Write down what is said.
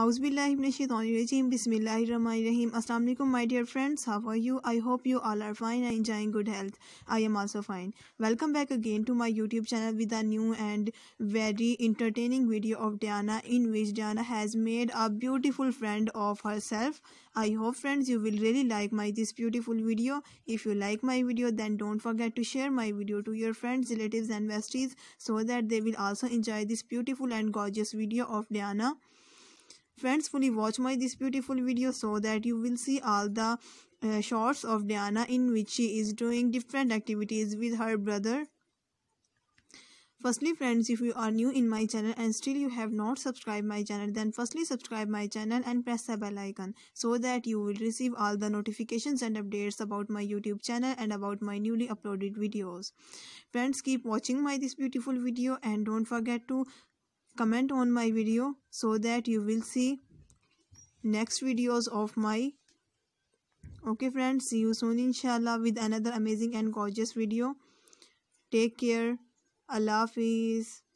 Auzubillahiminashaitanirajim. Bismillahirrahmanirrahim. Assalamu alaikum, my dear friends. How are you? I hope you all are fine and enjoying good health. I am also fine. Welcome back again to my YouTube channel with a new and very entertaining video of Diana in which Diana has made a beautiful friend of herself. I hope friends you will really like my this beautiful video. If you like my video then don't forget to share my video to your friends, relatives and besties so that they will also enjoy this beautiful and gorgeous video of Diana friends fully watch my this beautiful video so that you will see all the uh, shots of Diana in which she is doing different activities with her brother. Firstly friends if you are new in my channel and still you have not subscribed my channel then firstly subscribe my channel and press the bell icon so that you will receive all the notifications and updates about my youtube channel and about my newly uploaded videos. Friends keep watching my this beautiful video and don't forget to comment on my video so that you will see next videos of my okay friends see you soon inshallah with another amazing and gorgeous video take care allah peace